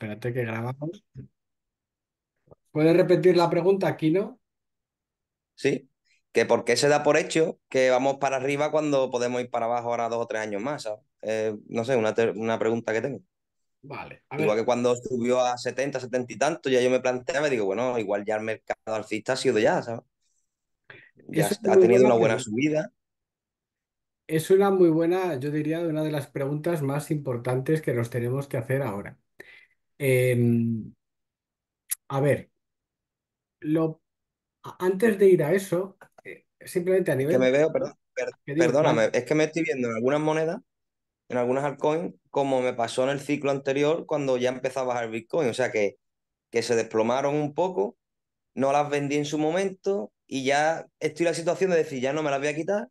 Espérate que grabamos. ¿Puedes repetir la pregunta, no? Sí, que por qué se da por hecho que vamos para arriba cuando podemos ir para abajo ahora dos o tres años más. Eh, no sé, una, pregunta que tengo. Vale. igual que cuando subió a 70, 70 y tanto, ya yo me planteaba y digo, bueno, igual ya el mercado alcista ha sido ya, ¿sabes? Ya ha tenido una buena subida. Es una muy buena, yo diría, una de las preguntas más importantes que nos tenemos que hacer ahora. Em, a ver, lo, antes de ir a eso, eh, simplemente a Que me nivel... veo, perdón, perdóname, es que me estoy viendo en algunas monedas, en algunas altcoins, como me pasó en el ciclo anterior cuando ya empezaba a bajar Bitcoin. O sea que, que se desplomaron un poco, no las vendí en su momento y ya estoy en la situación de decir, ya no me las voy a quitar,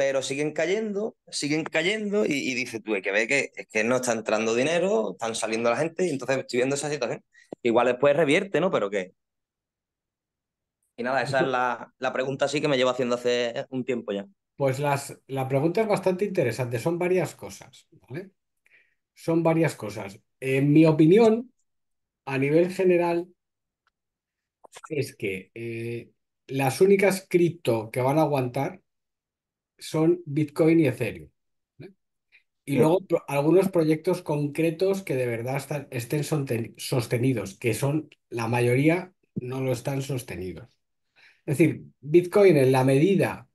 pero siguen cayendo, siguen cayendo y, dice tú, que ve que, es que no está entrando dinero, están saliendo la gente y entonces estoy viendo esa situación. Igual después revierte, ¿no? Pero qué? Y nada, esa es la, la pregunta sí que me llevo haciendo hace un tiempo ya. Pues las, la pregunta es bastante interesante, son varias cosas, ¿vale? Son varias cosas. En mi opinión, a nivel general, es que eh, las únicas cripto que van a aguantar son Bitcoin y Ethereum. Y luego algunos proyectos concretos que de verdad estén sostenidos, que son la mayoría no lo están sostenidos. Es decir, Bitcoin en la medida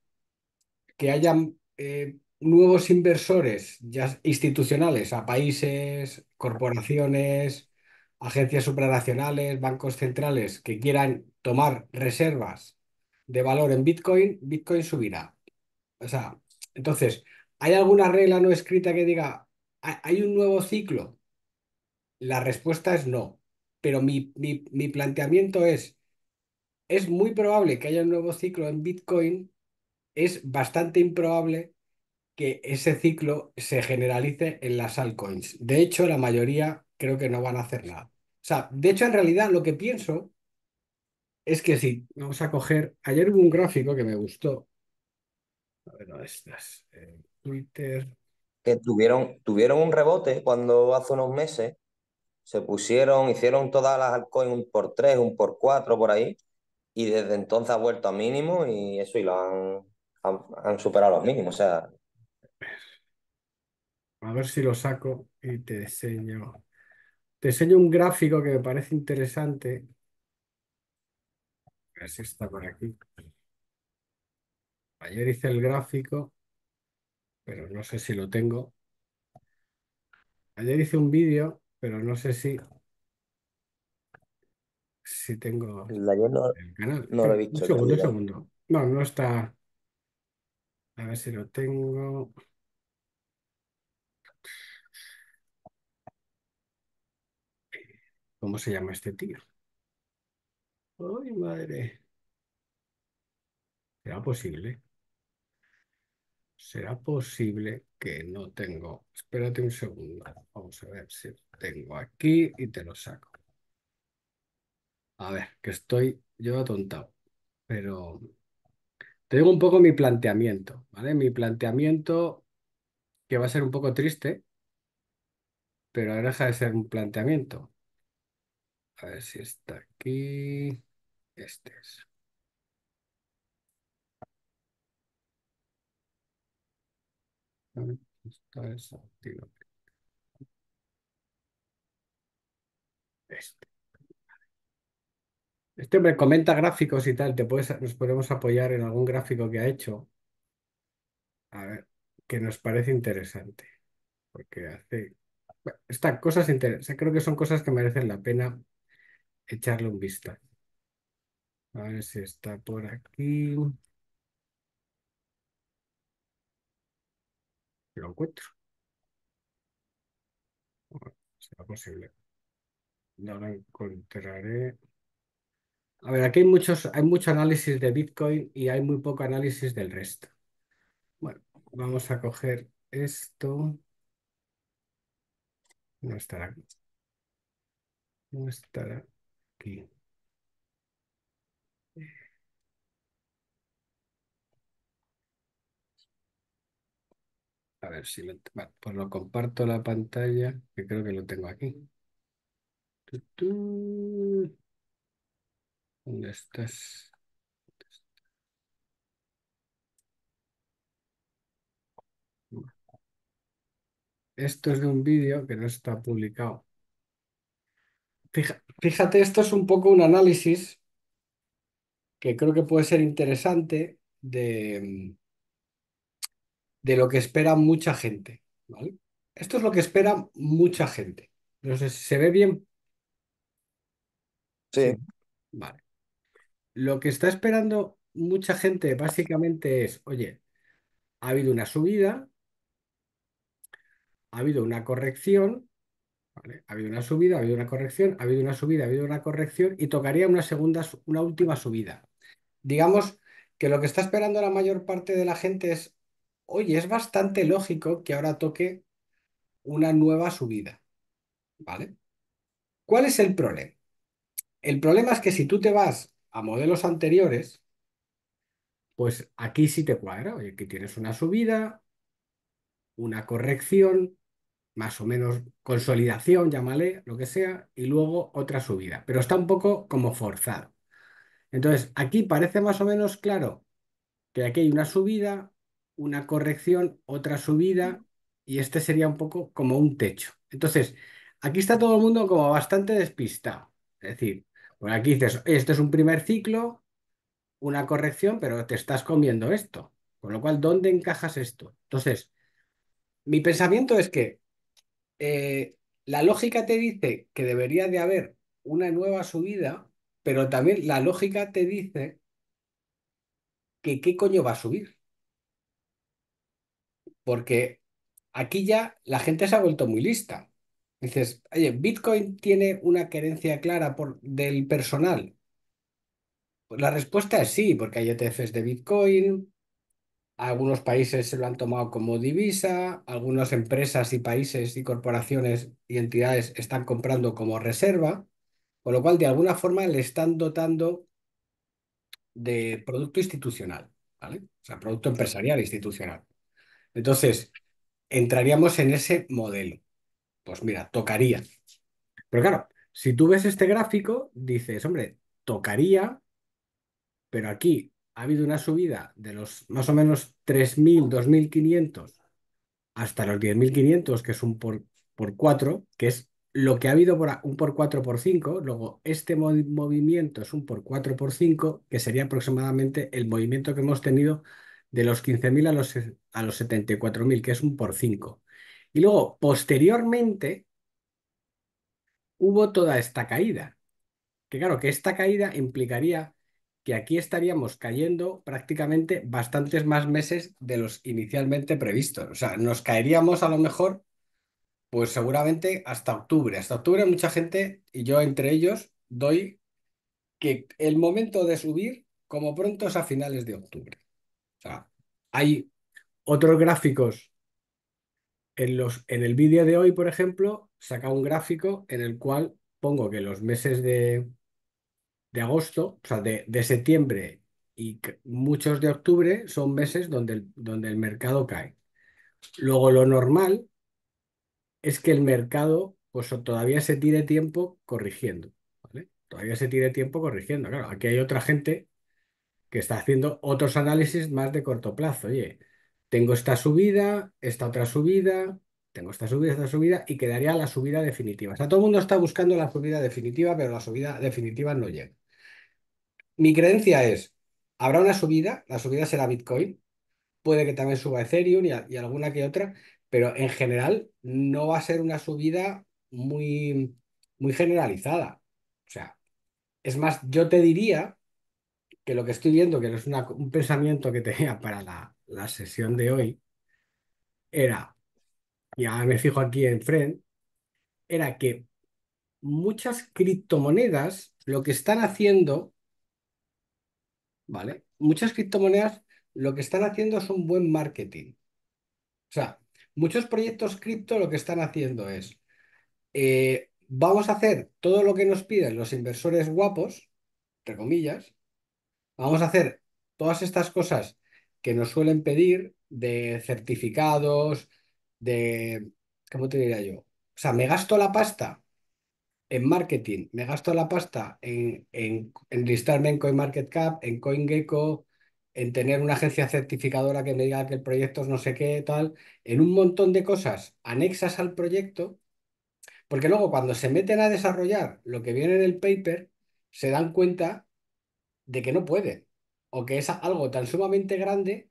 que haya eh, nuevos inversores ya institucionales a países, corporaciones, agencias supranacionales, bancos centrales que quieran tomar reservas de valor en Bitcoin, Bitcoin subirá. O sea, entonces, ¿hay alguna regla no escrita que diga, hay un nuevo ciclo? La respuesta es no. Pero mi, planteamiento es, es muy probable que haya un nuevo ciclo en Bitcoin, es bastante improbable que ese ciclo se generalice en las altcoins. De hecho, la mayoría creo que no van a hacer nada. O sea, de hecho, en realidad lo que pienso es que si vamos a coger, ayer hubo un gráfico que me gustó, a ver, eh, Twitter. Que tuvieron, un rebote cuando hace unos meses se pusieron, hicieron todas las altcoins un por tres, un por cuatro, por ahí, y desde entonces ha vuelto a mínimo y eso, y lo han, han, superado los mínimos. O sea. A ver si lo saco y te enseño. Te enseño un gráfico que me parece interesante. A ver está por aquí. Ayer hice el gráfico, pero no sé si lo tengo. Ayer hice un vídeo, pero no sé si, si tengo El no, no lo he dicho. un segundo, un segundo. No, no está. A ver si lo tengo. ¿Cómo se llama este tío? ¡Ay, madre! ¿Será posible? ¿Será posible que no tengo? Espérate un segundo. Vamos a ver si tengo aquí y te lo saco. A ver, que estoy yo atontado. Pero te digo un poco mi planteamiento, ¿vale? Mi planteamiento que va a ser un poco triste, pero ahora deja de ser un planteamiento. A ver si está aquí. Este es. Este. este hombre comenta gráficos y tal, te puedes, nos podemos apoyar en algún gráfico que ha hecho. A ver, que nos parece interesante. Porque hace. están cosas interesantes. Creo que son cosas que merecen la pena echarle un vistazo. A ver si está por aquí. lo encuentro. será posible. No lo encontraré. A ver, aquí hay muchos, hay mucho análisis de Bitcoin y hay muy poco análisis del resto. Bueno, vamos a coger esto. No estará aquí. No estará aquí. A ver si lo, pues lo comparto la pantalla, que creo que lo tengo aquí. ¿Dónde estás? Esto es de un vídeo que no está publicado. Fíjate, esto es un poco un análisis que creo que puede ser interesante de, de lo que espera mucha gente. ¿vale? Esto es lo que espera mucha gente. No sé si se ve bien. Sí. Vale. Lo que está esperando mucha gente básicamente es, oye, ha habido una subida, ha habido una corrección, ha habido una subida, ha habido una corrección, ha habido una subida, ha habido una corrección y tocaría una segunda, una última subida. Digamos que lo que está esperando la mayor parte de la gente es oye, es bastante lógico que ahora toque una nueva subida, ¿vale? ¿Cuál es el problema? El problema es que si tú te vas a modelos anteriores, pues aquí sí te cuadra, oye, aquí tienes una subida, una corrección, más o menos consolidación, llámale, lo que sea, y luego otra subida, pero está un poco como forzado. Entonces, aquí parece más o menos claro que aquí hay una subida, una corrección, otra subida y este sería un poco como un techo. Entonces, aquí está todo el mundo como bastante despistado. Es decir, por pues aquí dices, esto es un primer ciclo, una corrección, pero te estás comiendo esto. Con lo cual, ¿dónde encajas esto? Entonces, mi pensamiento es que eh, la lógica te dice que debería de haber una nueva subida, pero también la lógica te dice que qué coño va a subir porque aquí ya la gente se ha vuelto muy lista. Dices, oye, Bitcoin tiene una querencia clara por, del personal. Pues la respuesta es sí, porque hay ETFs de Bitcoin, algunos países se lo han tomado como divisa, algunas empresas y países y corporaciones y entidades están comprando como reserva, con lo cual de alguna forma le están dotando de producto institucional, ¿vale? O sea, producto empresarial institucional. Entonces, entraríamos en ese modelo. Pues mira, tocaría. Pero claro, si tú ves este gráfico, dices, hombre, tocaría, pero aquí ha habido una subida de los más o menos 3.000, 2.500 hasta los 10.500, que es un por, por 4, que es lo que ha habido por un por 4 por 5, luego este movimiento es un por 4 por 5, que sería aproximadamente el movimiento que hemos tenido de los 15.000 a los, a los 74.000, que es un por 5. Y luego, posteriormente, hubo toda esta caída. Que claro, que esta caída implicaría que aquí estaríamos cayendo prácticamente bastantes más meses de los inicialmente previstos. O sea, nos caeríamos a lo mejor, pues seguramente hasta octubre. Hasta octubre mucha gente, y yo entre ellos, doy que el momento de subir como pronto es a finales de octubre hay otros gráficos en, los, en el vídeo de hoy, por ejemplo, saca un gráfico en el cual pongo que los meses de, de agosto, o sea, de, de septiembre y muchos de octubre son meses donde el, donde el mercado cae. Luego, lo normal es que el mercado pues, todavía se tire tiempo corrigiendo. Todavía se tire tiempo corrigiendo. Claro, aquí hay otra gente que está haciendo otros análisis más de corto plazo. Oye, tengo esta subida, esta otra subida, tengo esta subida, esta subida y quedaría la subida definitiva. O sea, todo el mundo está buscando la subida definitiva, pero la subida definitiva no llega. Mi creencia es, habrá una subida, la subida será Bitcoin, puede que también suba Ethereum y, alguna que otra, pero en general no va a ser una subida muy, muy generalizada. O sea, es más, yo te diría que lo que estoy viendo, que es un pensamiento que tenía para la, sesión de hoy, era, ya me fijo aquí en Friend, era que muchas criptomonedas lo que están haciendo, ¿vale? Muchas criptomonedas lo que están haciendo es un buen marketing. O sea, muchos proyectos cripto lo que están haciendo es, eh, vamos a hacer todo lo que nos piden los inversores guapos, entre comillas, Vamos a hacer todas estas cosas que nos suelen pedir de certificados, de, ¿cómo te diría yo? O sea, me gasto la pasta en marketing, me gasto la pasta en, en, listarme en CoinMarketCap, en CoinGecko, en tener una agencia certificadora que me diga que el proyecto es no sé qué, tal, en un montón de cosas anexas al proyecto, porque luego cuando se meten a desarrollar lo que viene en el paper, se dan cuenta de que no puede o que es algo tan sumamente grande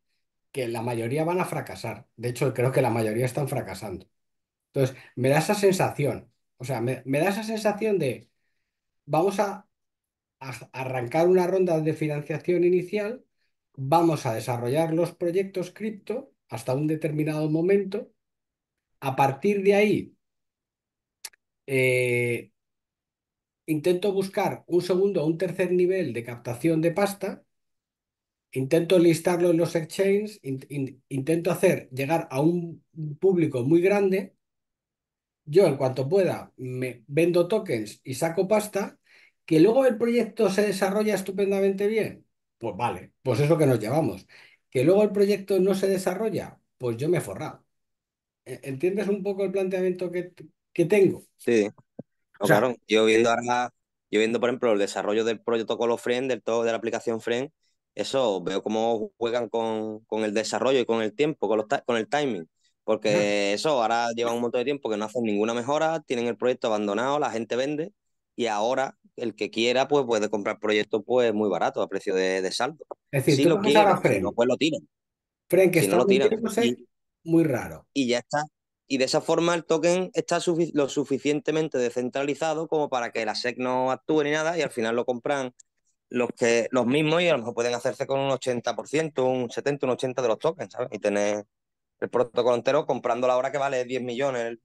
que la mayoría van a fracasar. De hecho, creo que la mayoría están fracasando. Entonces, me da esa sensación, o sea, me, da esa sensación de vamos a, a arrancar una ronda de financiación inicial, vamos a desarrollar los proyectos cripto hasta un determinado momento, a partir de ahí eh, intento buscar un segundo o un tercer nivel de captación de pasta, intento listarlo en los exchanges, intento hacer llegar a un público muy grande. Yo, en cuanto pueda, me vendo tokens y saco pasta, que luego el proyecto se desarrolla estupendamente bien. Pues vale, pues eso que nos llevamos. Que luego el proyecto no se desarrolla, pues yo me he forrado. ¿E-, ¿Entiendes un poco el planteamiento que, que tengo? Sí, yo viendo ahora, por ejemplo, el desarrollo del proyecto Friend, del todo de la aplicación Friend, eso veo cómo juegan con, con el desarrollo y con el tiempo, con, los con el timing. Porque eso ahora lleva un montón de tiempo que no hacen ninguna mejora, tienen el proyecto abandonado, la gente vende y ahora el que quiera pues puede comprar proyectos pues muy baratos a precio de, de saldo. Es decir, si lo quieren, pues lo tiran. friend que muy raro. Y ya está, y de esa forma el token está lo suficientemente descentralizado como para que la SEC no actúe ni nada y al final lo compran los que los mismos y a lo mejor pueden hacerse con un 80%, un 70, un 80% de los tokens, ¿sabes? Y tener el protocolo entero comprando la hora que vale 10 millones el,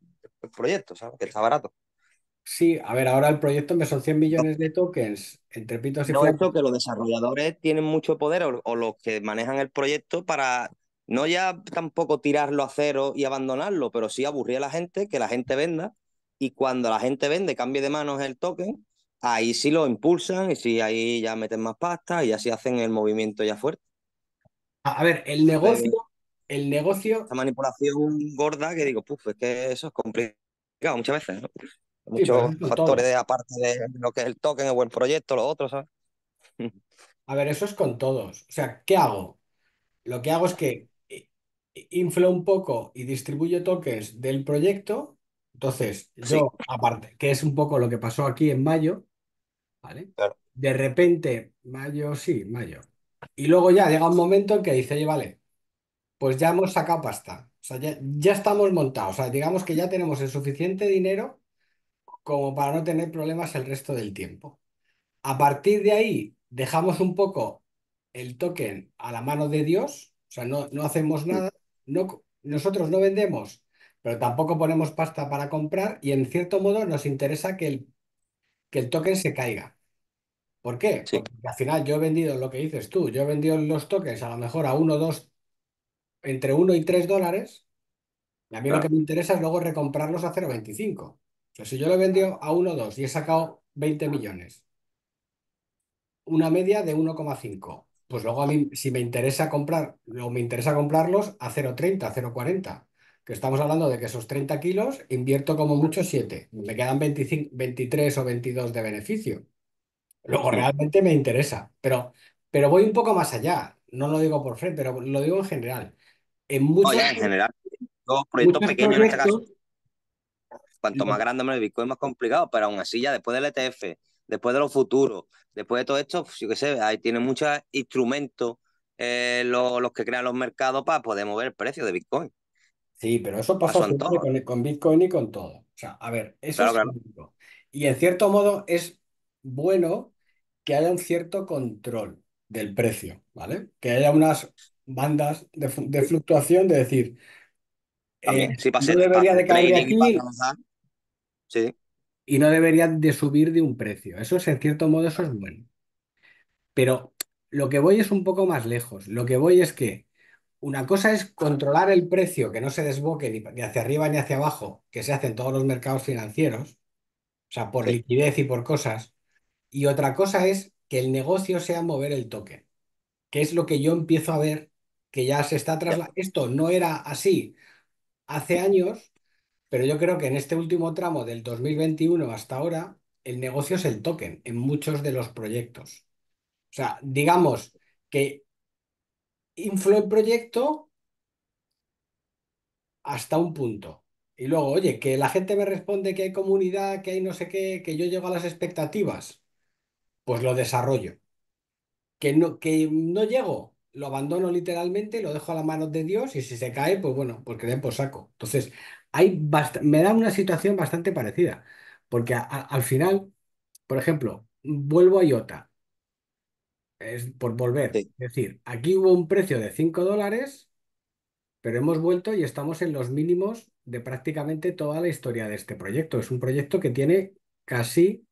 proyecto, ¿sabes? Que está barato. Sí, a ver, ahora el proyecto me son 100 millones de tokens entre pitos y No, que los desarrolladores tienen mucho poder o, los que manejan el proyecto para no ya tampoco tirarlo a cero y abandonarlo, pero sí aburrir a la gente, que la gente venda y cuando la gente vende, cambie de manos el token, ahí sí lo impulsan y si ahí ya meten más pasta y así hacen el movimiento ya fuerte. A ver, el negocio, el negocio... La manipulación gorda que digo, puf, es que eso es complicado muchas veces, Muchos factores aparte de lo que es el token o el proyecto, lo otro, ¿sabes? A ver, eso es con todos. O sea, ¿qué hago? Lo que hago es que infla un poco y distribuye tokens del proyecto. Entonces, yo, aparte, que es un poco lo que pasó aquí en mayo, ¿vale? De repente, mayo, sí, mayo. Y luego ya llega un momento en que dice, vale, pues ya hemos sacado pasta. O sea, ya, ya estamos montados. O sea, digamos que ya tenemos el suficiente dinero como para no tener problemas el resto del tiempo. A partir de ahí, dejamos un poco el token a la mano de Dios, o sea, no, no hacemos nada nosotros no vendemos, pero tampoco ponemos pasta para comprar y en cierto modo nos interesa que el, que el token se caiga. ¿Por qué? Porque al final yo he vendido lo que dices tú, yo he vendido los tokens a lo mejor a 1, 2, entre 1 y 3 dólares, y a mí lo que me interesa es luego recomprarlos a 0,25. pero si yo lo he vendido a 1, 2 y he sacado 20 millones, una media de 1,5 pues luego a mí, si me interesa comprar, o me interesa comprarlos a 0,30, 0,40, que estamos hablando de que esos 30 kilos invierto como mucho 7, me quedan 25, 23 o 22 de beneficio. Luego realmente me interesa, pero, pero voy un poco más allá, no lo digo por Fred, pero lo digo en general. En muchos, en general, todos proyectos pequeños en este caso. Cuanto más grande me lo es más complicado, pero aún así, ya después del ETF, después de los futuros, después de todo esto, pues, yo qué sé, ahí tienen muchos instrumentos eh, los que crean los mercados para poder mover el precio de Bitcoin. Sí, pero eso pasa Con, Bitcoin y con todo. O sea, a ver, eso es Y en cierto modo es bueno que haya un cierto control del precio, ¿vale? Que haya unas bandas de, fluctuación de decir, eh, si pase, no debería de caer aquí. sí y no deberían de subir de un precio. Eso es, en cierto modo, eso es bueno. Pero lo que voy es un poco más lejos. Lo que voy es que una cosa es controlar el precio, que no se desboque ni, hacia arriba ni hacia abajo, que se hace en todos los mercados financieros, o sea, por liquidez y por cosas. Y otra cosa es que el negocio sea mover el toque, que es lo que yo empiezo a ver que ya se está trasladando. Esto no era así hace años, pero yo creo que en este último tramo del 2021 hasta ahora, el negocio es el token en muchos de los proyectos. O sea, digamos que infló el proyecto hasta un punto. Y luego, oye, que la gente me responde que hay comunidad, que hay no sé qué, que yo llego a las expectativas, pues lo desarrollo. Que no, que no llego, lo abandono literalmente, lo dejo a la mano de Dios y si se cae, pues bueno, pues que por saco. Entonces, me da una situación bastante parecida, porque al final, por ejemplo, vuelvo a IOTA, es por volver. Es decir, aquí hubo un precio de 5 dólares, pero hemos vuelto y estamos en los mínimos de prácticamente toda la historia de este proyecto. Es un proyecto que tiene casi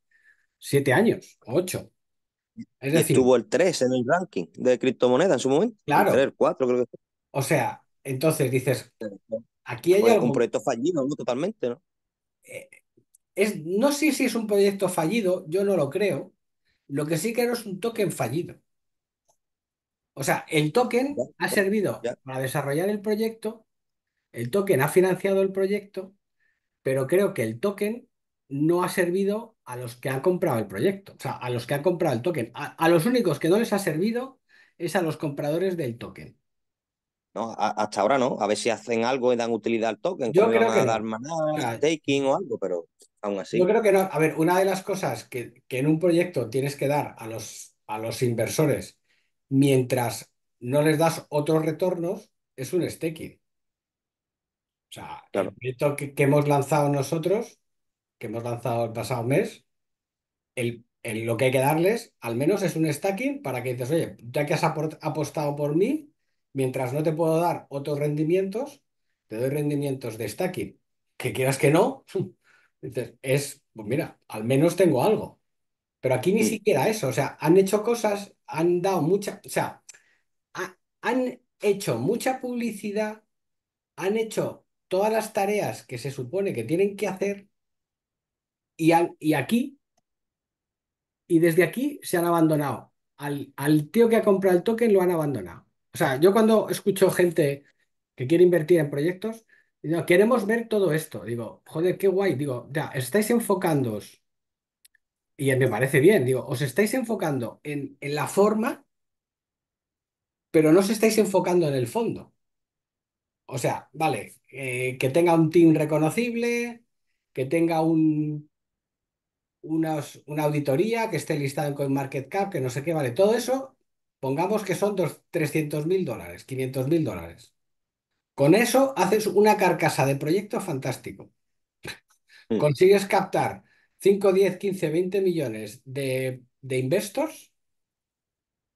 7 años, 8. Es decir, estuvo el 3 en el ranking de criptomonedas en su momento. claro, o sea, entonces dices... Aquí hay Un proyecto fallido, ¿no? Totalmente, ¿no? Eh, es, no sé si es un proyecto fallido, yo no lo creo. Lo que sí creo es un token fallido. O sea, el token ha servido para desarrollar el proyecto, el token ha financiado el proyecto, pero creo que el token no ha servido a los que han comprado el proyecto, o sea, a los que han comprado el token. a los únicos que no les ha servido es a los compradores del token hasta ahora no. A ver si hacen algo y dan utilidad al token. creo que a dar no. staking o algo, pero aún así. Yo creo que no. A ver, una de las cosas que, que, en un proyecto tienes que dar a los, a los inversores mientras no les das otros retornos es un staking. O sea, el proyecto que, hemos lanzado nosotros, que hemos lanzado el pasado mes, el, lo que hay que darles al menos es un staking para que dices, oye, ya que has apostado por mí, mientras no te puedo dar otros rendimientos, te doy rendimientos de stacking. Que quieras que no, es, pues mira, al menos tengo algo. Pero aquí ni siquiera eso, o sea, han hecho cosas, han dado mucha, o sea, han hecho mucha publicidad, han hecho todas las tareas que se supone que tienen que hacer y, y aquí, y desde aquí se han abandonado. Al, al tío que ha comprado el token lo han abandonado. O sea, yo cuando escucho gente que quiere invertir en proyectos, digo, queremos ver todo esto. Digo, joder, qué guay. Digo, ya, estáis enfocándoos, y me parece bien, digo, os estáis enfocando en, en la forma, pero no os estáis enfocando en el fondo. O sea, vale, eh, que tenga un team reconocible, que tenga un, una auditoría, que esté listado en Cap, que no sé qué, vale, todo eso Pongamos que son 300 mil dólares, 500 mil dólares. Con eso haces una carcasa de proyecto fantástico. Mm. Consigues captar 5, 10, 15, 20 millones de, de investors.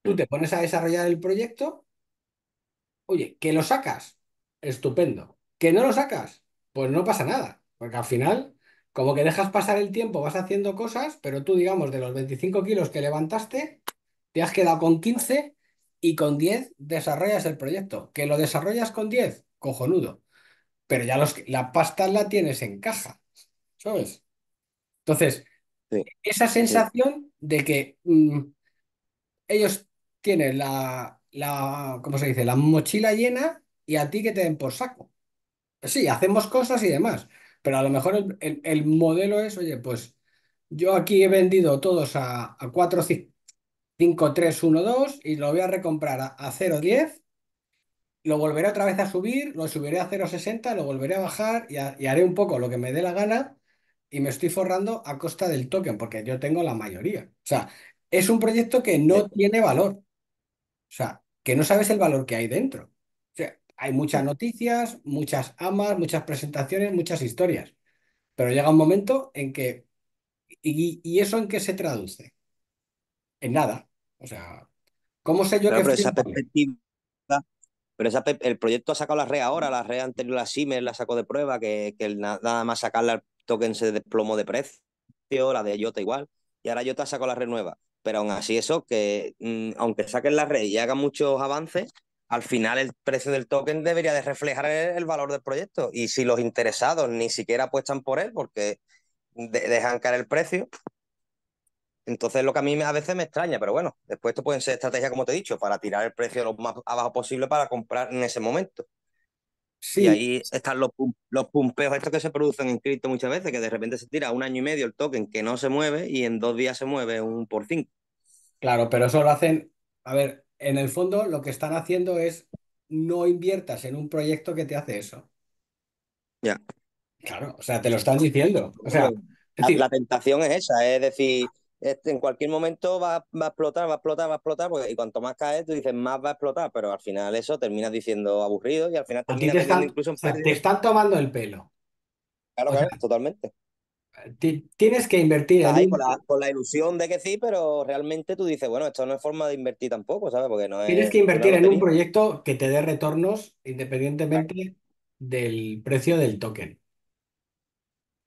Tú mm. te pones a desarrollar el proyecto. Oye, que lo sacas. Estupendo. Que no lo sacas. Pues no pasa nada. Porque al final como que dejas pasar el tiempo, vas haciendo cosas, pero tú, digamos, de los 25 kilos que levantaste, te has quedado con 15 y con 10 desarrollas el proyecto. Que lo desarrollas con 10, cojonudo. Pero ya los, la pasta la tienes en caja, ¿sabes? Entonces, esa sensación de que mm, ellos tienen la, la, ¿cómo se dice? La mochila llena y a ti que te den por saco. Pues sí, hacemos cosas y demás, pero a lo mejor el, modelo es, oye, pues yo aquí he vendido todos a, a cuatro, 5.312 y lo voy a recomprar a, 0.10, lo volveré otra vez a subir, lo subiré a 0.60, lo volveré a bajar y, haré un poco lo que me dé la gana y me estoy forrando a costa del token porque yo tengo la mayoría. O sea, es un proyecto que no tiene valor. O sea, que no sabes el valor que hay dentro. O sea, hay muchas noticias, muchas amas, muchas presentaciones, muchas historias. Pero llega un momento en que... ¿Y, y eso en qué se traduce? En nada. O sea, ¿cómo sé yo pero, que pero esa perspectiva, pero el proyecto ha sacado la red ahora, la red anterior, la Siemens la sacó de prueba, que, nada más sacarla el token se desplomó de precio, la de IOTA igual, y ahora IOTA sacó la red nueva. Pero aún así eso, que mm, aunque saquen la red y hagan muchos avances, al final el precio del token debería de reflejar el, valor del proyecto. Y si los interesados ni siquiera apuestan por él, porque dejan caer el precio, entonces, lo que a mí a veces me extraña, pero bueno, después esto pueden ser estrategia, como te he dicho, para tirar el precio lo más abajo posible para comprar en ese momento. Sí. Y ahí están los, los pumpeos estos que se producen en cripto muchas veces, que de repente se tira un año y medio el token que no se mueve y en dos días se mueve un por cinco. Claro, pero eso lo hacen, a ver, en el fondo lo que están haciendo es no inviertas en un proyecto que te hace eso. Ya. Claro, o sea, te lo están diciendo. O sea, la tentación es esa, es decir, este, en cualquier momento va, a explotar, va a explotar, va a explotar, porque, y cuanto más caes tú dices, más va a explotar, pero al final eso terminas diciendo aburrido y al final te están, tomando el pelo. Claro, claro, totalmente. Tienes que invertir. Ahí, con, la, ilusión de que sí, pero realmente tú dices, bueno, esto no es forma de invertir tampoco, ¿sabes? Porque no Tienes que invertir en un proyecto que te dé retornos independientemente del precio del token.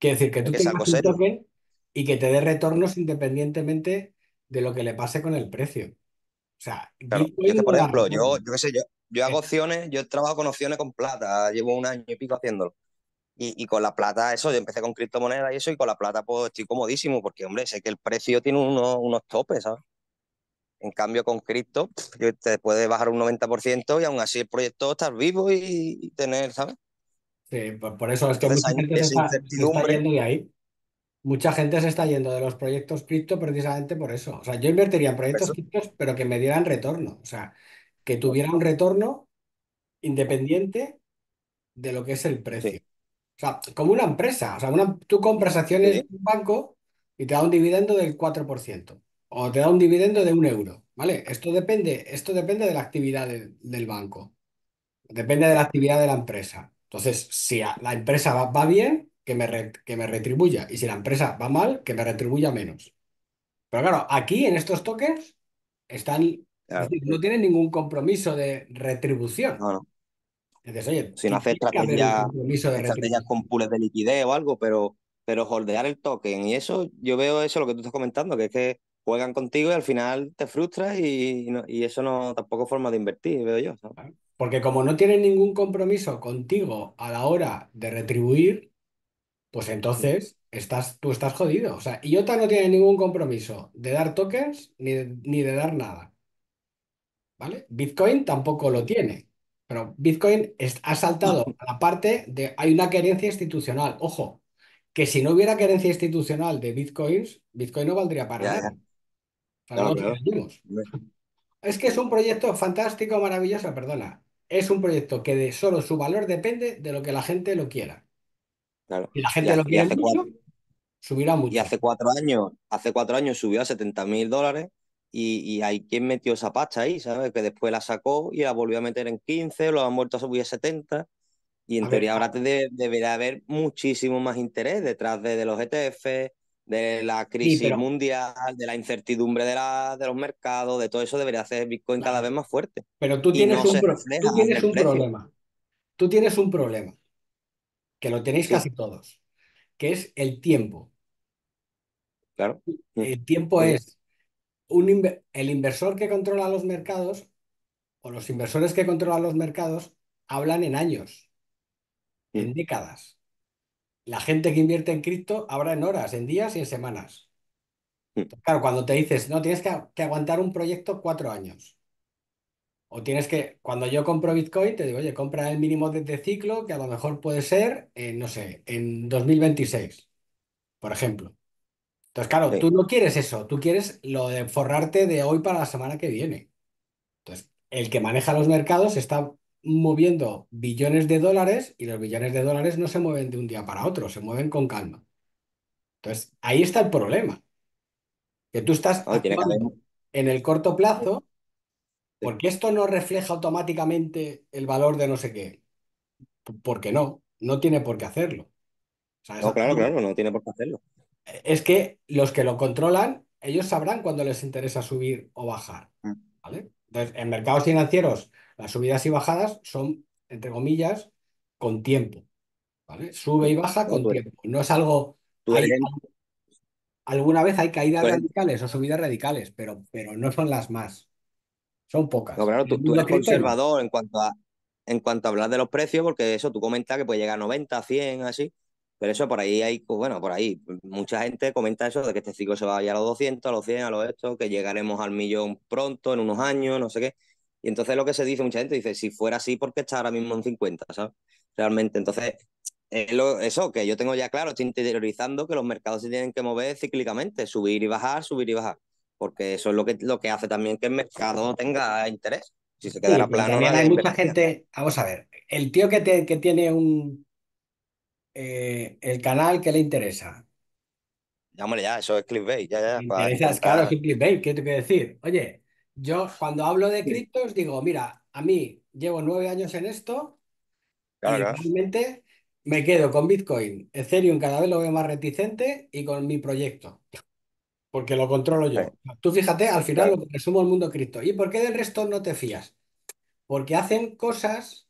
Quiere decir que tú tengas un token y que te dé retornos independientemente de lo que le pase con el precio. O sea, yo por ejemplo, yo, yo sé, yo, hago opciones, yo trabajo con opciones con plata, llevo un año y pico haciéndolo. Y, con la plata, eso, yo empecé con criptomonedas y eso, y con la plata pues estoy comodísimo, porque hombre, sé que el precio tiene unos, unos topes, ¿sabes? En cambio, con cripto, te puede bajar un 90% y aún así el proyecto estar vivo y, tener, ¿sabes? Sí, por eso es que Entonces, ahí. Mucha gente se está yendo de los proyectos cripto precisamente por eso. O sea, yo invertiría en proyectos criptos, pero que me dieran retorno. O sea, que tuviera un retorno independiente de lo que es el precio. O sea, como una empresa. O sea, una, tú compras acciones en un banco y te da un dividendo del 4% o te da un dividendo de un euro. ¿Vale? Esto depende, esto depende de la actividad del banco. Depende de la actividad de la empresa. Entonces, si la empresa va bien, que me, que me retribuya. Y si la empresa va mal, que me retribuya menos. Pero claro, aquí en estos tokens están, no tienen ningún compromiso de retribución. no, no. Entonces, Sin hacer trading con pools de liquidez o algo, pero, pero holdear el token. Y eso, yo veo eso, lo que tú estás comentando, que es que juegan contigo y al final te frustras y, y eso no tampoco es forma de invertir, veo yo, Porque como no tienen ningún compromiso contigo a la hora de retribuir, pues entonces estás, tú estás jodido. O sea, IOTA no tiene ningún compromiso de dar tokens ni de, dar nada. ¿Vale? Bitcoin tampoco lo tiene. Pero Bitcoin es, ha saltado a la parte de hay una querencia institucional. Ojo, que si no hubiera querencia institucional de Bitcoins, Bitcoin no valdría para nada. Es que es un proyecto fantástico, maravilloso, perdona. Es un proyecto que de solo su valor depende de lo que la gente lo quiera. Y la gente lo quiere mucho, cuatro, subirá mucho. Y hace cuatro años, hace cuatro años subió a 70 mil dólares y, hay quien metió esa pasta ahí, ¿sabes? Que después la sacó y la volvió a meter en 15, lo han vuelto a subir a 70. Y en teoría ahora debería haber muchísimo más interés detrás de, los ETF, de la crisis mundial, de la incertidumbre de, la, de los mercados, de todo eso debería hacer Bitcoin cada vez más fuerte. Pero tú tienes, un, problema tú tienes un problema. Tú tienes un problema que lo tenéis casi todos, que es el tiempo. Claro. Mm. El tiempo es un el inversor que controla los mercados o los inversores que controlan los mercados hablan en años, mm. en décadas. La gente que invierte en cripto habla en horas, en días y en semanas. Mm. Claro, cuando te dices, no, tienes que aguantar un proyecto cuatro años. O tienes que, cuando yo compro Bitcoin, te digo, oye, compra el mínimo de, ciclo, que a lo mejor puede ser, en, no sé, en 2026, por ejemplo. Entonces, claro, tú no quieres eso, tú quieres lo de forrarte de hoy para la semana que viene. Entonces, el que maneja los mercados está moviendo billones de dólares y los billones de dólares no se mueven de un día para otro, se mueven con calma. Entonces, ahí está el problema. Que tú estás en el corto plazo porque esto no refleja automáticamente el valor de no sé qué. Porque no, no tiene por qué hacerlo. No, claro, claro, no tiene por qué hacerlo. Es que los que lo controlan, ellos sabrán cuándo les interesa subir o bajar. Mm. ¿vale? Entonces, en mercados financieros, las subidas y bajadas son, entre comillas, con tiempo. Sube y baja con tiempo. No es algo. alguna vez hay caídas radicales o subidas radicales, pero, pero no son las más. Son pocas. claro, tú, eres conservador en cuanto, a, en cuanto a hablar de los precios, porque eso tú comentas que puede llegar a 90, 100, así. Pero eso por ahí hay, pues bueno, por ahí mucha gente comenta eso de que este ciclo se va a ir a los 200, a los 100, a los estos, que llegaremos al millón pronto, en unos años, no sé qué. Y entonces lo que se dice, mucha gente dice, si fuera así, ¿por qué está ahora mismo en 50? ¿Sabes? Realmente. Entonces, eso que yo tengo ya claro, estoy interiorizando que los mercados se tienen que mover cíclicamente, subir y bajar, subir y bajar porque eso es lo que, lo que hace también que el mercado tenga interés. Si se queda sí, plano. hay mucha gente, vamos a ver, el tío que, que tiene un eh, el canal que le interesa. Ya, ya, eso es clickbait, ya, ya. claro, es ¿qué te quiero decir? Oye, yo cuando hablo de criptos digo, mira, a mí llevo nueve años en esto claro, y me quedo con Bitcoin, Ethereum cada vez lo veo más reticente y con mi proyecto porque lo controlo yo. Tú fíjate, al final lo que resumo el mundo cripto. ¿Y por qué del resto no te fías? Porque hacen cosas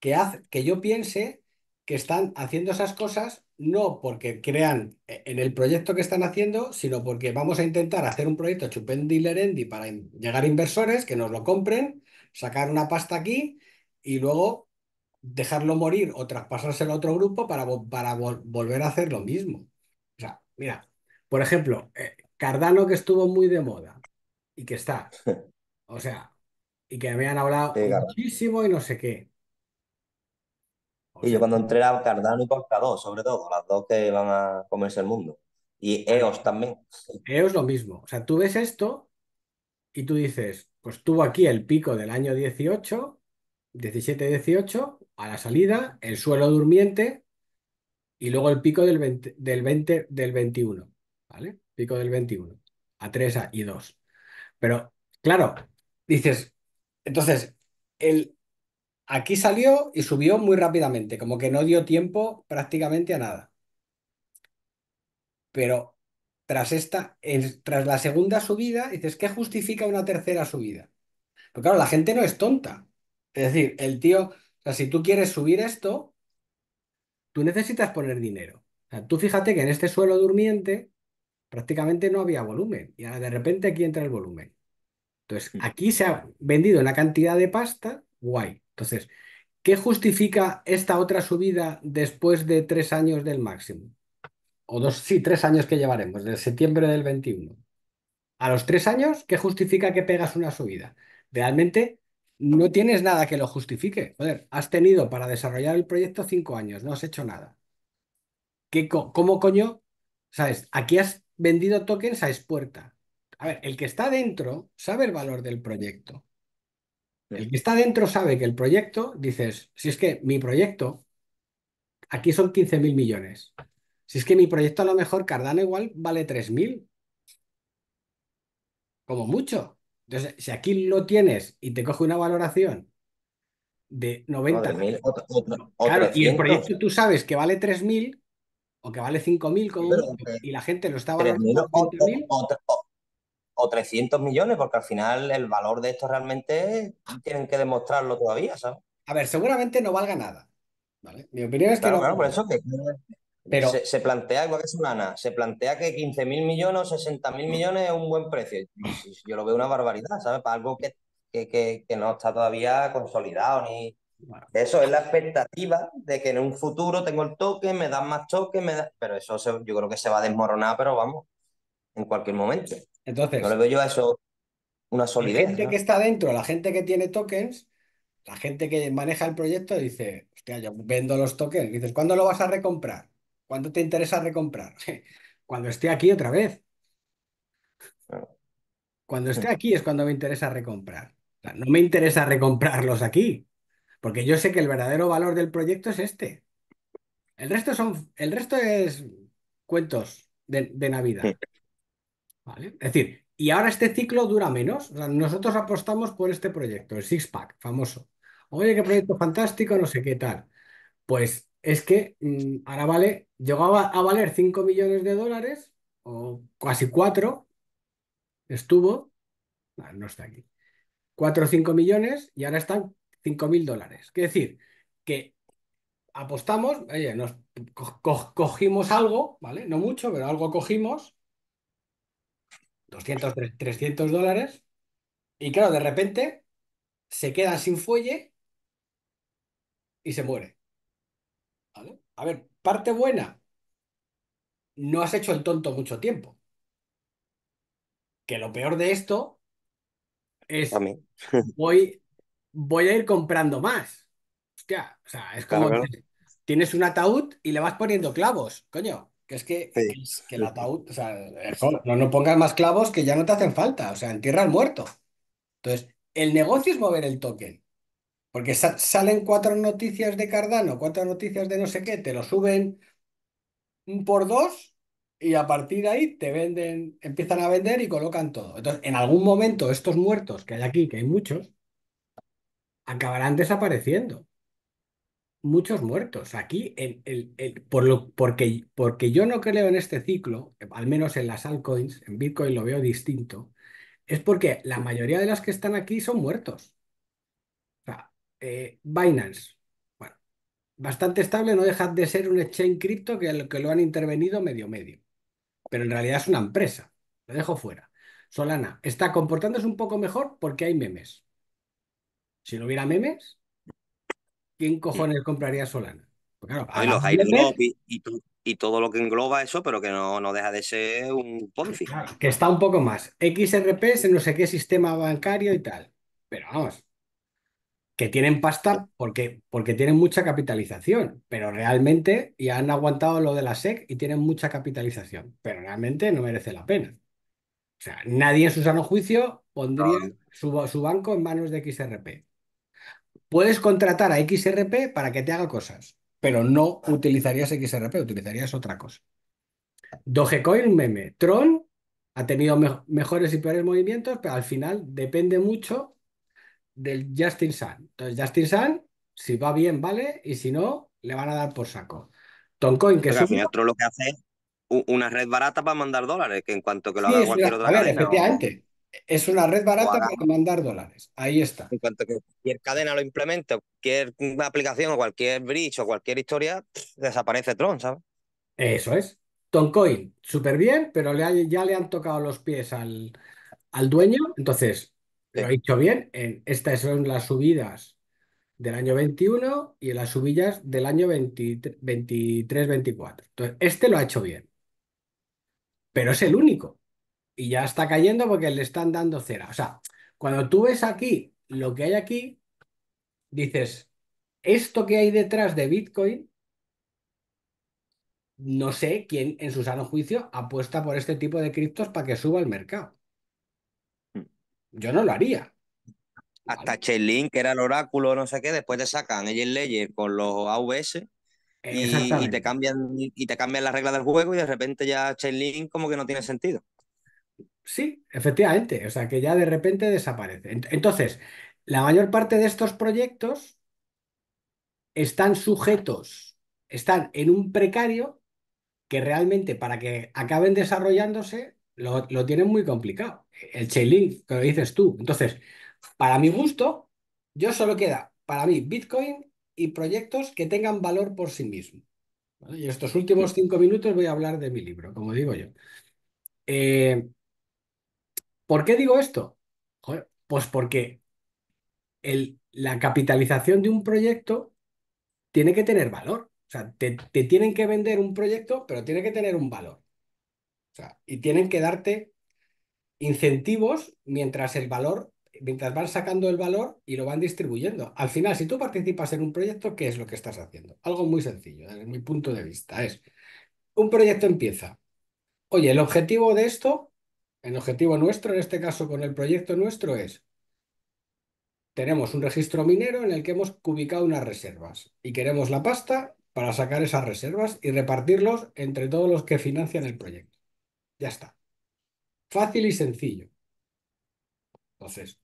que, que yo piense que están haciendo esas cosas no porque crean e, en el proyecto que están haciendo, sino porque vamos a intentar hacer un proyecto chupendilerendi para llegar a inversores que nos lo compren, sacar una pasta aquí y luego dejarlo morir o traspasárselo a otro grupo para, volver a hacer lo mismo. O sea, mira, por ejemplo, eh, Cardano que estuvo muy de moda y que está, o sea, y que me han hablado muchísimo y no sé qué. y yo cuando entré a Cardano y Polkadot, sobre todo, las dos que van a comerse el mundo. Y EOS también. EOS lo mismo. O sea, tú ves esto y tú dices, pues tuvo aquí el pico del año 18, 17-18, a la salida, el suelo durmiente y luego el pico del 20, del 20 del 21. ¿vale? Pico del 21, a 3 y 2. Pero, claro, dices, entonces, el, aquí salió y subió muy rápidamente, como que no dio tiempo prácticamente a nada. Pero tras, esta, tras la segunda subida, dices, ¿qué justifica una tercera subida? porque claro, la gente no es tonta. Es decir, el tío, sea, si tú quieres subir esto, tú necesitas poner dinero. tú fíjate que en este suelo durmiente prácticamente no había volumen y ahora de repente aquí entra el volumen. Entonces, mm. aquí se ha vendido una cantidad de pasta, guay. Entonces, ¿qué justifica esta otra subida después de tres años del máximo? O dos, sí, tres años que llevaremos, desde septiembre del 21. A los tres años, ¿qué justifica que pegas una subida? Realmente no tienes nada que lo justifique. Joder, has tenido para desarrollar el proyecto cinco años, no has hecho nada. ¿Cómo coño? ¿Sabes? Aquí has vendido tokens a expuerta. A ver, el que está dentro sabe el valor del proyecto. El que está dentro sabe que el proyecto, dices, si es que mi proyecto, aquí son 15 mil millones. Si es que mi proyecto a lo mejor Cardano igual vale 3.000 mil. Como mucho. Entonces, si aquí lo tienes y te coge una valoración de 90 y el proyecto tú sabes que vale 3.000 mil, o que vale 5.000 como eh, y la gente lo está valorando o, 300 millones, porque al final el valor de esto realmente tienen que demostrarlo todavía, ¿sabes? A ver, seguramente no valga nada. ¿vale? Mi opinión es que no. por eso Pero... Se, plantea, algo que Solana, se plantea que 15.000 millones o 60.000 millones es un buen precio. Yo lo veo una barbaridad, ¿sabes? Para algo que, que, que no está todavía consolidado ni, eso es la expectativa de que en un futuro tengo el token me dan más token, me da pero eso yo creo que se va a desmoronar, pero vamos, en cualquier momento. Entonces, no le veo yo a eso una solidez. La gente que está dentro, la gente que tiene tokens, la gente que maneja el proyecto dice, hostia, yo vendo los tokens. Dices, ¿cuándo lo vas a recomprar? ¿Cuándo te interesa recomprar? cuando esté aquí otra vez. Cuando esté aquí es cuando me interesa recomprar. no me interesa recomprarlos aquí. Porque yo sé que el verdadero valor del proyecto es este. El resto son, el resto es cuentos de, Navidad. ¿Vale? Es decir, y ahora este ciclo dura menos. nosotros apostamos por este proyecto, el Six Pack, famoso. Oye, qué proyecto fantástico, no sé qué tal. Pues es que mm, ahora vale, llegaba a, valer 5 millones de dólares, o casi 4, estuvo, no, no está aquí, 4 o 5 millones y ahora están mil dólares. es decir que apostamos, nos cogimos algo, ¿vale? No mucho, pero algo cogimos, 200, 300 dólares, y claro, de repente se queda sin fuelle y se muere. A ver, parte buena, no has hecho el tonto mucho tiempo. Que lo peor de esto es, voy voy a ir comprando más. o sea, es como que tienes un ataúd y le vas poniendo clavos, coño. Que es que, el ataúd, o sea, no, pongas más clavos que ya no te hacen falta, o sea, entierra al muerto. Entonces, el negocio es mover el token. Porque salen cuatro noticias de Cardano, cuatro noticias de no sé qué, te lo suben por dos y a partir de ahí te venden, empiezan a vender y colocan todo. Entonces, en algún momento estos muertos que hay aquí, que hay muchos, acabarán desapareciendo. Muchos muertos. Aquí, en el, por lo, porque, porque yo no creo en este ciclo, al menos en las altcoins, en Bitcoin lo veo distinto, es porque la mayoría de las que están aquí son muertos. Eh, Binance, bueno, bastante estable, no deja de ser un exchange cripto que, que lo han intervenido medio medio. Pero en realidad es una empresa. Lo dejo fuera. Solana está comportándose un poco mejor porque hay memes. Si no hubiera memes, ¿quién cojones compraría Solana? Pues los y, todo lo que engloba eso, pero que no, no deja de ser un Ponzi. que está un poco más. XRP, no sé qué sistema bancario y tal. Pero vamos, que tienen pasta porque, porque tienen mucha capitalización, pero realmente, y han aguantado lo de la SEC y tienen mucha capitalización, pero realmente no merece la pena. O sea, nadie en su sano juicio pondría su, banco en manos de XRP puedes contratar a XRP para que te haga cosas, pero no utilizarías XRP, utilizarías otra cosa. Dogecoin, meme. Tron ha tenido mejores y peores movimientos, pero al final depende mucho del Justin Sun. Entonces, Justin Sun, si va bien, vale, y si no, le van a dar por saco. Toncoin, que es. Al lo que hace es una red barata para mandar dólares, que en cuanto que lo haga cualquier otra red. efectivamente. Es una red barata para mandar dólares. Ahí está. En cuanto que cualquier cadena lo implemente cualquier aplicación o cualquier bridge o cualquier historia, desaparece Tron, ¿sabes? Eso es. Toncoin, súper bien, pero ya le han tocado los pies al, al dueño. Entonces, lo ha dicho bien, estas son las subidas del año 21 y las subidas del año 23-24. Entonces, este lo ha hecho bien, pero es el único y ya está cayendo porque le están dando cera. O sea, cuando tú ves aquí lo que hay aquí, dices, esto que hay detrás de Bitcoin, no sé quién en su sano juicio apuesta por este tipo de criptos para que suba el mercado. Yo no lo haría. Hasta Chainlink que era el oráculo, no sé qué, después te sacan el leyes con los AVS y, te cambian, y te cambian las reglas del juego y de repente ya Chainlink como que no tiene sentido. Sí, efectivamente, o sea que ya de repente desaparece. Entonces, la mayor parte de estos proyectos están sujetos, están en un precario que realmente para que acaben desarrollándose lo, tienen muy complicado. El Chainlink, que lo dices tú. Entonces, para mi gusto, yo solo queda para mí Bitcoin y proyectos que tengan valor por sí mismo. Y estos últimos cinco minutos voy a hablar de mi libro, como digo yo. Eh, ¿Por qué digo esto? pues porque la capitalización de un proyecto tiene que tener valor. O sea, te, tienen que vender un proyecto, pero tiene que tener un valor. O sea, y tienen que darte incentivos mientras el valor, mientras van sacando el valor y lo van distribuyendo. Al final, si tú participas en un proyecto, ¿qué es lo que estás haciendo? Algo muy sencillo, desde mi punto de vista, es un proyecto empieza. Oye, el objetivo de esto el objetivo nuestro, en este caso con el proyecto nuestro, es tenemos un registro minero en el que hemos ubicado unas reservas y queremos la pasta para sacar esas reservas y repartirlos entre todos los que financian el proyecto. Ya está. Fácil y sencillo. Entonces,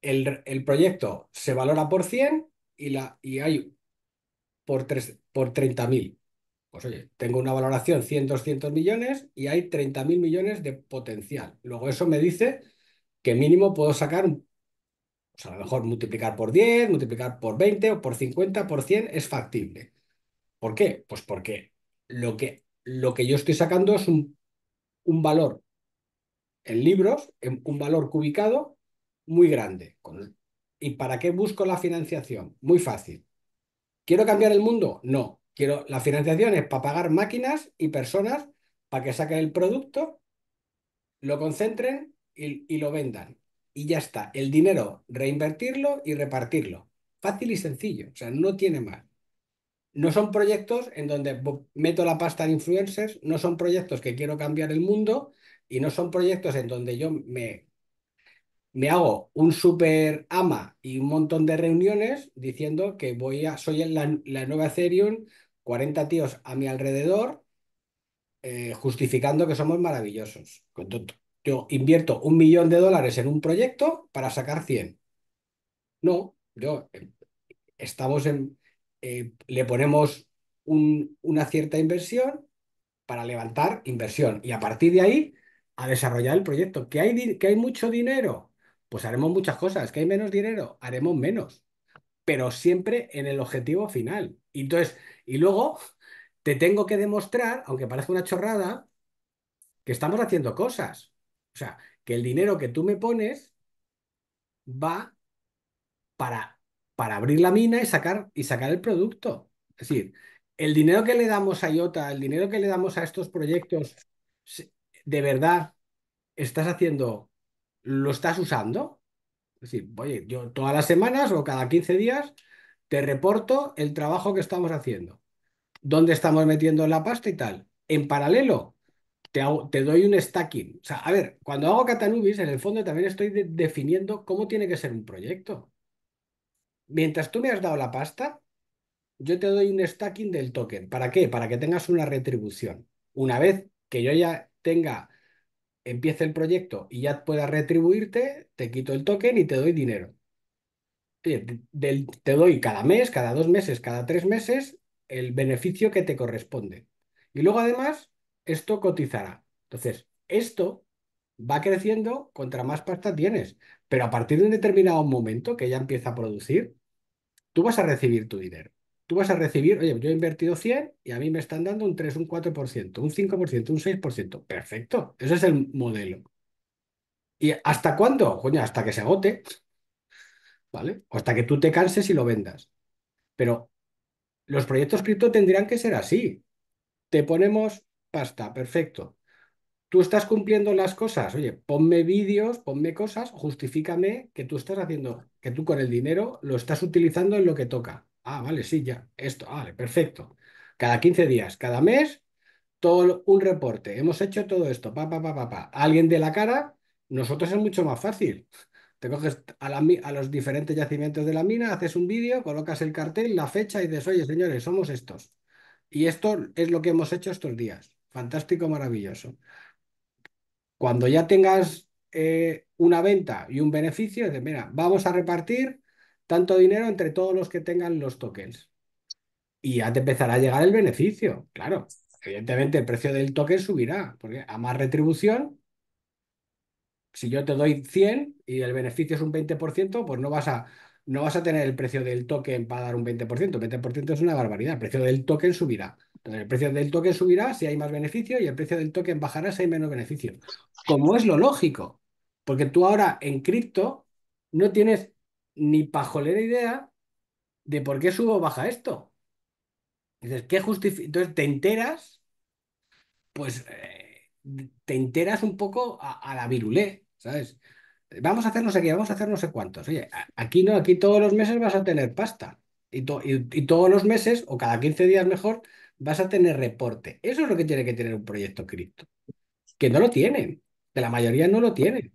el, el proyecto se valora por 100 y, la, y hay por, por 30.000. Pues oye, tengo una valoración 100, 200 millones y hay 30.000 mil millones de potencial. Luego eso me dice que mínimo puedo sacar, o sea, pues a lo mejor multiplicar por 10, multiplicar por 20 o por 50, por 100 es factible. ¿Por qué? Pues porque lo que, lo que yo estoy sacando es un, un valor en libros, un valor cubicado muy grande. ¿Y para qué busco la financiación? Muy fácil. ¿Quiero cambiar el mundo? No. Quiero, la financiación es para pagar máquinas y personas para que saquen el producto, lo concentren y, lo vendan. Y ya está. El dinero, reinvertirlo y repartirlo. Fácil y sencillo. O sea, no tiene más. No son proyectos en donde meto la pasta de influencers, no son proyectos que quiero cambiar el mundo y no son proyectos en donde yo me me hago un super ama y un montón de reuniones diciendo que voy a, soy la, la nueva Ethereum, 40 tíos a mi alrededor eh, justificando que somos maravillosos. Yo invierto un millón de dólares en un proyecto para sacar 100. No, yo eh, estamos en, eh, le ponemos una cierta inversión para levantar inversión y a partir de ahí a desarrollar el proyecto. ¿Que hay, que hay mucho dinero? Pues haremos muchas cosas. ¿Que hay menos dinero? Haremos menos. Pero siempre en el objetivo final. entonces, y luego te tengo que demostrar, aunque parece una chorrada, que estamos haciendo cosas. O sea, que el dinero que tú me pones va para, para abrir la mina y sacar, y sacar el producto. Es decir, el dinero que le damos a IOTA, el dinero que le damos a estos proyectos, de verdad, estás haciendo, lo estás usando. Es decir, oye, yo todas las semanas o cada 15 días te reporto el trabajo que estamos haciendo, dónde estamos metiendo la pasta y tal. En paralelo, te, doy un stacking. O sea, a ver, cuando hago Catanubis, en el fondo también estoy definiendo cómo tiene que ser un proyecto. Mientras tú me has dado la pasta, yo te doy un stacking del token. ¿Para qué? Para que tengas una retribución. Una vez que yo ya tenga, empiece el proyecto y ya pueda retribuirte, te quito el token y te doy dinero. Oye, te doy cada mes, cada dos meses, cada tres meses el beneficio que te corresponde. Y luego además, esto cotizará. Entonces, esto va creciendo contra más pasta tienes, pero a partir de un determinado momento que ya empieza a producir, tú vas a recibir tu dinero. Tú vas a recibir, oye, yo he invertido 100 y a mí me están dando un 3, un 4%, un 5%, un 6%. Perfecto, ese es el modelo. ¿Y hasta cuándo? Coño, hasta que se agote. ¿vale? hasta que tú te canses y lo vendas. Pero los proyectos cripto tendrían que ser así. Te ponemos pasta, perfecto. Tú estás cumpliendo las cosas. Oye, ponme vídeos, ponme cosas, justifícame que tú estás haciendo, que tú con el dinero lo estás utilizando en lo que toca. Ah, vale, sí, ya. Esto, ah, vale, perfecto. Cada 15 días, cada mes, todo un reporte. Hemos hecho todo esto, pa, pa, pa, pa, pa. Alguien de la cara, nosotros es mucho más fácil. Te coges a, los diferentes yacimientos de la mina, haces un vídeo, colocas el cartel, la fecha y dices, oye señores, somos estos. Y esto es lo que hemos hecho estos días. Fantástico, maravilloso. Cuando ya tengas eh, una venta y un beneficio, dices, mira, vamos a repartir tanto dinero entre todos los que tengan los tokens. Y ya te empezará a llegar el beneficio, claro. Evidentemente el precio del token subirá, porque a más retribución, si yo te doy 100 y el beneficio es un 20%, pues no vas a, no vas a tener el precio del token para dar un 20%. 20% es una barbaridad. El precio del token subirá. Entonces, el precio del token subirá si hay más beneficio y el precio del token bajará si hay menos beneficio. Como es lo lógico. Porque tú ahora en cripto no tienes ni pajolera idea de por qué subo o baja esto. Dices, ¿qué justifica? Entonces te enteras, pues eh, te enteras un poco a, la virulé, ¿sabes? Vamos a hacer no sé qué, vamos a hacer no sé cuántos. Oye, aquí no, aquí todos los meses vas a tener pasta. Y, y, y todos los meses, o cada 15 días mejor, vas a tener reporte. Eso es lo que tiene que tener un proyecto cripto. Que no lo tienen, que la mayoría no lo tienen.